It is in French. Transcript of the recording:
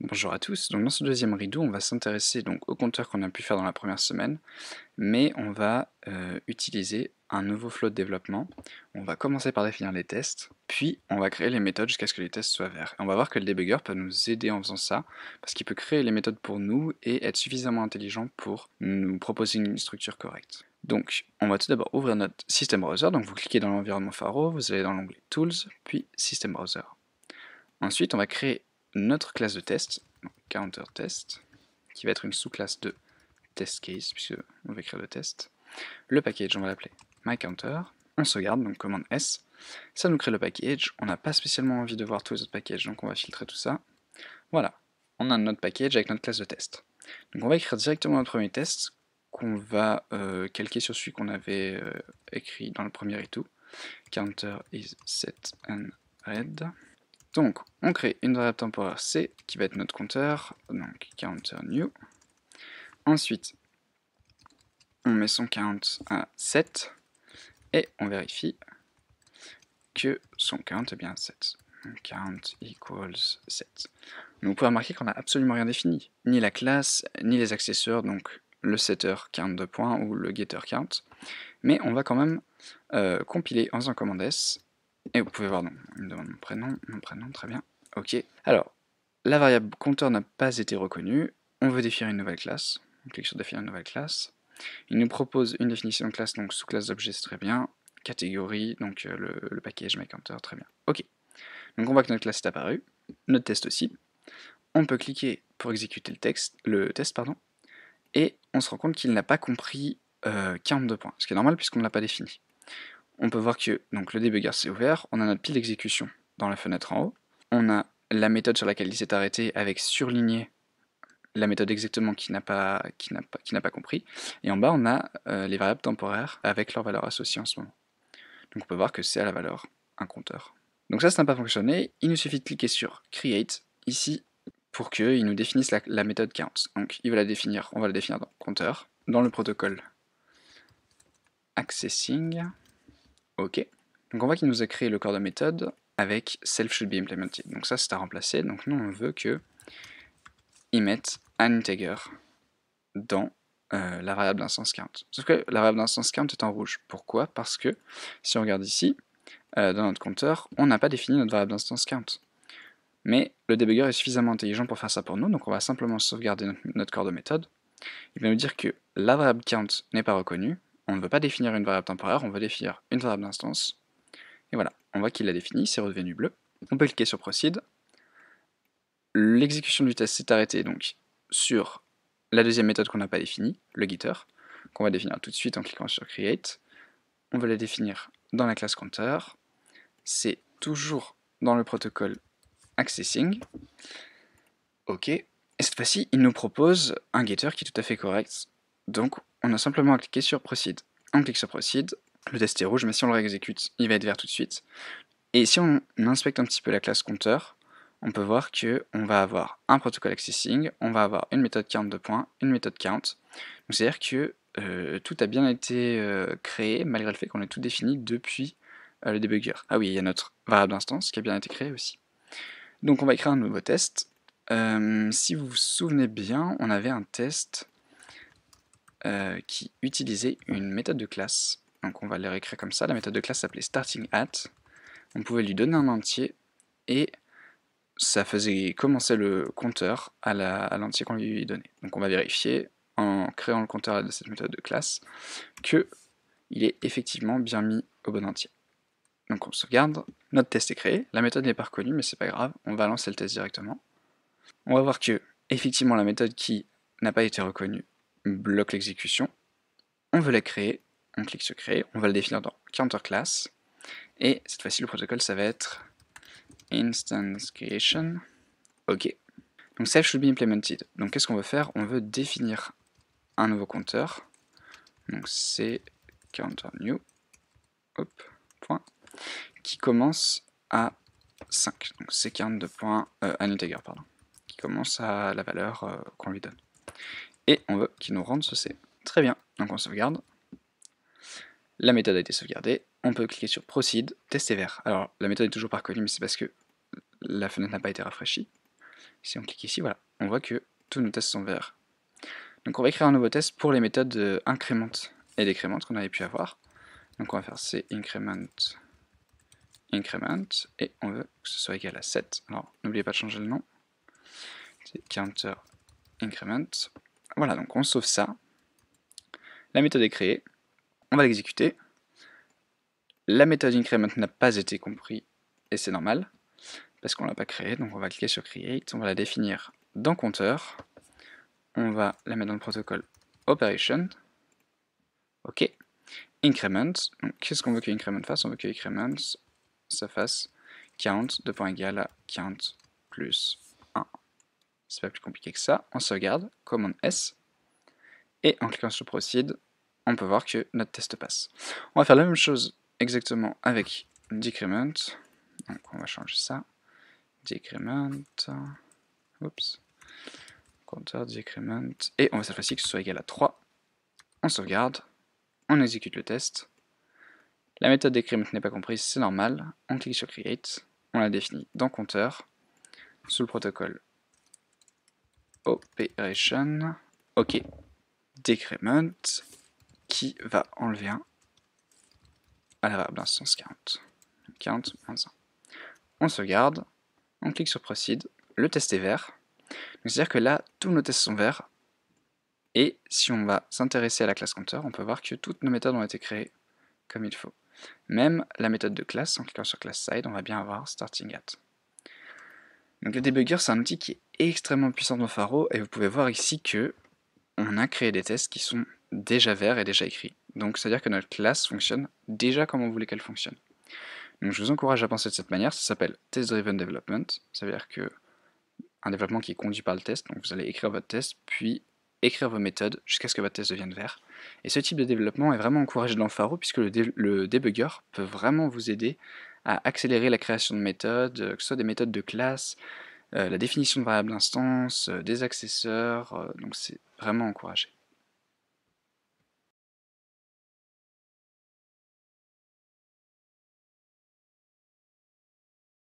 Bonjour à tous, donc dans ce deuxième rideau on va s'intéresser donc au compteur qu'on a pu faire dans la première semaine mais on va euh, utiliser un nouveau flot de développement. On va commencer par définir les tests, puis on va créer les méthodes jusqu'à ce que les tests soient verts. on va voir que le debugger peut nous aider en faisant ça, parce qu'il peut créer les méthodes pour nous et être suffisamment intelligent pour nous proposer une structure correcte. Donc, on va tout d'abord ouvrir notre System Browser. Donc, vous cliquez dans l'environnement Faro, vous allez dans l'onglet Tools, puis System Browser. Ensuite, on va créer notre classe de test, counter test, qui va être une sous-classe de test case, puisque on va écrire le test. Le package, on va l'appeler myCounter. On sauvegarde, donc commande S. Ça nous crée le package. On n'a pas spécialement envie de voir tous les autres packages, donc on va filtrer tout ça. Voilà, on a notre package avec notre classe de test. Donc on va écrire directement notre premier test, qu'on va euh, calquer sur celui qu'on avait euh, écrit dans le premier et tout. Counter is set and red. Donc, on crée une variable temporaire C qui va être notre compteur, donc counter new. Ensuite, on met son count à 7 et on vérifie que son count est bien 7. Count equals 7. vous pouvez remarquer qu'on n'a absolument rien défini, ni la classe, ni les accessoires, donc le setter count de points ou le getter count. Mais on va quand même euh, compiler en un commande S et vous pouvez voir, il me demande mon prénom, mon prénom, très bien. Ok. Alors, la variable compteur n'a pas été reconnue. On veut définir une nouvelle classe. On clique sur définir une nouvelle classe. Il nous propose une définition de classe, donc sous classe d'objet, c'est très bien. Catégorie, donc euh, le, package MyCounter, très bien. Ok. Donc on voit que notre classe est apparue, notre test aussi. On peut cliquer pour exécuter le, texte, le test, pardon, et on se rend compte qu'il n'a pas compris 42 euh, points, ce qui est normal puisqu'on ne l'a pas défini on peut voir que donc, le debugger s'est ouvert, on a notre pile d'exécution dans la fenêtre en haut, on a la méthode sur laquelle il s'est arrêté avec surligné la méthode exactement qui n'a pas, n'a pas, pas compris, et en bas on a euh, les variables temporaires avec leurs valeurs associées en ce moment. Donc on peut voir que c'est à la valeur un compteur. Donc ça, ça n'a pas fonctionné, il nous suffit de cliquer sur Create, ici, pour qu'il nous définisse la, la, méthode count. Donc il va la définir, on va la définir dans compteur, dans le protocole accessing, OK. Donc on voit qu'il nous a créé le corps de méthode avec self should be implemented. Donc ça, c'est à remplacer. Donc nous, on veut que il mette un integer dans euh, la variable d'instance count. Sauf que la variable d'instance count est en rouge. Pourquoi Parce que si on regarde ici, euh, dans notre compteur, on n'a pas défini notre variable d'instance count. Mais le debugger est suffisamment intelligent pour faire ça pour nous, donc on va simplement sauvegarder notre corps de méthode. Il va nous dire que la variable count n'est pas reconnue, on ne veut pas définir une variable temporaire, on veut définir une variable d'instance. Et voilà, on voit qu'il l'a définit, c'est redevenu bleu. On peut cliquer sur Proceed. L'exécution du test s'est arrêtée donc sur la deuxième méthode qu'on n'a pas définie, le getter, qu'on va définir tout de suite en cliquant sur Create. On va la définir dans la classe counter. C'est toujours dans le protocole accessing. OK. Et cette fois-ci, il nous propose un getter qui est tout à fait correct. Donc, on a simplement à cliquer sur Proceed. On clique sur Proceed, le test est rouge, mais si on le réexécute, il va être vert tout de suite. Et si on inspecte un petit peu la classe compteur, on peut voir que on va avoir un protocole accessing, on va avoir une méthode count de points, une méthode count. c'est-à-dire que euh, tout a bien été euh, créé malgré le fait qu'on ait tout défini depuis euh, le debugger. Ah oui, il y a notre variable instance qui a bien été créée aussi. Donc on va écrire un nouveau test. si vous vous souvenez bien, on avait un test euh, qui utilisait une méthode de classe. Donc on va la réécrire comme ça. La méthode de classe s'appelait starting at. On pouvait lui donner un entier et ça faisait commencer le compteur à l'entier qu'on lui donnait. Donc on va vérifier en créant le compteur de cette méthode de classe que il est effectivement bien mis au bon entier. Donc on sauvegarde, notre test est créé, la méthode n'est pas reconnue mais c'est pas grave, on va lancer le test directement. On va voir que effectivement la méthode qui n'a pas été reconnue bloque l'exécution, on veut la créer, on clique sur créer, on va le définir dans counter class, et cette fois-ci le protocole ça va être instance creation, ok. Donc self should be implemented. Donc qu'est-ce qu'on veut faire On veut définir un nouveau compteur, donc c'est counter new, point, qui commence à 5, donc c'est Counter points, point euh, un pardon, qui commence à la valeur euh, qu'on lui donne et on veut qu'il nous rende ce C. Très bien, donc on sauvegarde. La méthode a été sauvegardée. On peut cliquer sur Proceed, tester vert. Alors, la méthode est toujours pas reconnue, mais c'est parce que la fenêtre n'a pas été rafraîchie. Si on clique ici, voilà, on voit que tous nos tests sont verts. Donc on va écrire un nouveau test pour les méthodes euh, incrémentes et décrémentes qu'on avait pu avoir. Donc on va faire C increment, increment, et on veut que ce soit égal à 7. Alors n'oubliez pas de changer le nom. C'est counter increment. Voilà, donc on sauve ça. La méthode est créée. On va l'exécuter. La méthode increment n'a pas été comprise, et c'est normal, parce qu'on ne l'a pas créée. Donc on va cliquer sur create, on va la définir dans compteur. On va la mettre dans le protocole operation. OK. Increment. qu'est-ce qu'on veut que increment fasse On veut que increment ça fasse count de point égal à count plus c'est pas plus compliqué que ça, on sauvegarde, commande S, et en cliquant sur Proceed, on peut voir que notre test passe. On va faire la même chose exactement avec Decrement, donc on va changer ça, Decrement, oups, compteur Decrement, et on va cette que ce soit égal à 3, on sauvegarde, on exécute le test, la méthode Decrement n'est pas comprise, c'est normal, on clique sur Create, on la définit dans compteur, sous le protocole operation. Ok. Decrement qui va enlever un à la variable instance 40. 40 1. On sauvegarde, on clique sur Proceed, le test est vert. C'est-à-dire que là, tous nos tests sont verts. Et si on va s'intéresser à la classe compteur, on peut voir que toutes nos méthodes ont été créées comme il faut. Même la méthode de classe, en cliquant sur class side, on va bien avoir starting at. Donc le debugger, c'est un outil qui est extrêmement puissant dans Faro, et vous pouvez voir ici que on a créé des tests qui sont déjà verts et déjà écrits. Donc c'est-à-dire que notre classe fonctionne déjà comme on voulait qu'elle fonctionne. Donc je vous encourage à penser de cette manière, ça s'appelle Test Driven Development, ça veut dire que un développement qui est conduit par le test, donc vous allez écrire votre test, puis écrire vos méthodes jusqu'à ce que votre test devienne vert. Et ce type de développement est vraiment encouragé dans Faro puisque le, le debugger peut vraiment vous aider à accélérer la création de méthodes, euh, que ce soit des méthodes de classe, euh, la définition de variables d'instance, euh, des accesseurs, donc c'est vraiment encouragé.